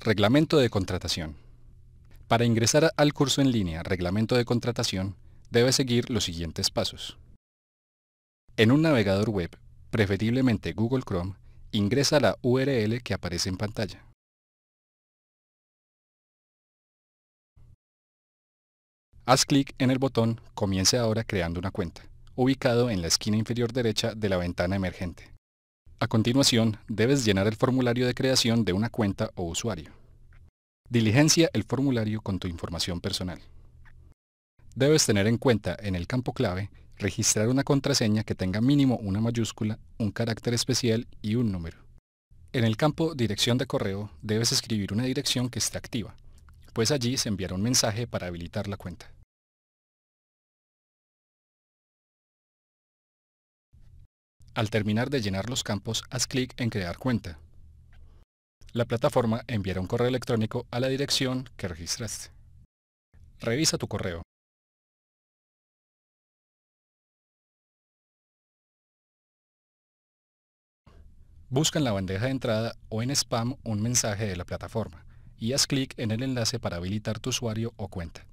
Reglamento de contratación. Para ingresar al curso en línea Reglamento de contratación, debe seguir los siguientes pasos. En un navegador web, preferiblemente Google Chrome, ingresa la URL que aparece en pantalla. Haz clic en el botón Comience ahora creando una cuenta, ubicado en la esquina inferior derecha de la ventana emergente. A continuación, debes llenar el formulario de creación de una cuenta o usuario. Diligencia el formulario con tu información personal. Debes tener en cuenta en el campo clave registrar una contraseña que tenga mínimo una mayúscula, un carácter especial y un número. En el campo dirección de correo debes escribir una dirección que esté activa, pues allí se enviará un mensaje para habilitar la cuenta. Al terminar de llenar los campos, haz clic en Crear cuenta. La plataforma enviará un correo electrónico a la dirección que registraste. Revisa tu correo. Busca en la bandeja de entrada o en spam un mensaje de la plataforma y haz clic en el enlace para habilitar tu usuario o cuenta.